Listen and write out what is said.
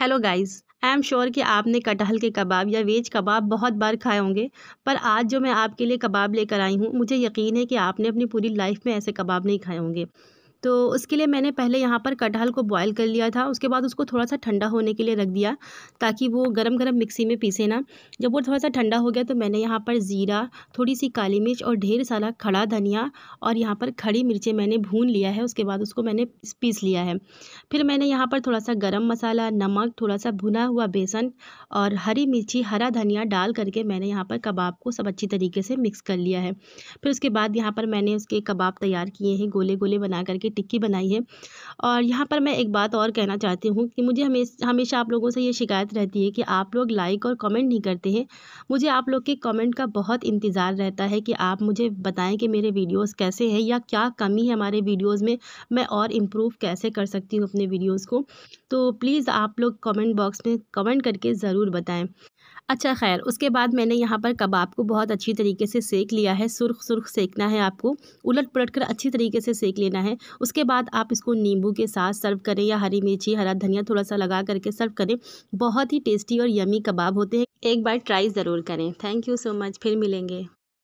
hello guys I am sure कि आपने कटहल के कबाब या वेज कबाब बहुत बार खाए होंगे पर आज जो मैं आपके लिए कबाब लेकर आई हूँ मुझे यकीन है कि आपने अपनी पूरी लाइफ में ऐसे कबाब नहीं खाए होंगे तो उसके लिए मैंने पहले यहाँ पर कटहल को बॉयल कर लिया था उसके बाद उसको थोड़ा सा ठंडा होने के लिए रख दिया ताकि वो गरम गरम मिक्सी में पीसे ना जब वो थोड़ा सा ठंडा हो गया तो मैंने यहाँ पर ज़ीरा थोड़ी सी काली मिर्च और ढेर सारा खड़ा धनिया और यहाँ पर खड़ी मिर्चें मैंने भून लिया है उसके बाद उसको मैंने पीस लिया है फिर मैंने यहाँ पर थोड़ा सा गर्म मसाला नमक थोड़ा सा भुना हुआ बेसन और हरी मिर्ची हरा धनिया डाल करके मैंने यहाँ पर कबाब को सब अच्छी तरीके से मिक्स कर लिया है फिर उसके बाद यहाँ पर मैंने उसके कबाब तैयार किए हैं गोले गोले बना करके की टिक्की बनाई है और यहाँ पर मैं एक बात और कहना चाहती हूँ कि मुझे हमेशा हमेशा आप लोगों से ये शिकायत रहती है कि आप लोग लाइक और कमेंट नहीं करते हैं मुझे आप लोग के कमेंट का बहुत इंतज़ार रहता है कि आप मुझे बताएं कि मेरे वीडियोस कैसे हैं या क्या कमी है हमारे वीडियोस में मैं और इम्प्रूव कैसे कर सकती हूँ अपने वीडियोज़ को तो प्लीज़ आप लोग कमेंट बॉक्स में कमेंट करके ज़रूर बताएँ अच्छा खैर उसके बाद मैंने यहाँ पर कबाब को बहुत अच्छी तरीके से सेक लिया है सुर्ख सुर्ख सेकना है आपको उलट पलट कर अच्छी तरीके से सेक लेना है उसके बाद आप इसको नींबू के साथ सर्व करें या हरी मिर्ची हरा धनिया थोड़ा सा लगा करके सर्व करें बहुत ही टेस्टी और यमी कबाब होते हैं एक बार ट्राई ज़रूर करें थैंक यू सो मच फिर मिलेंगे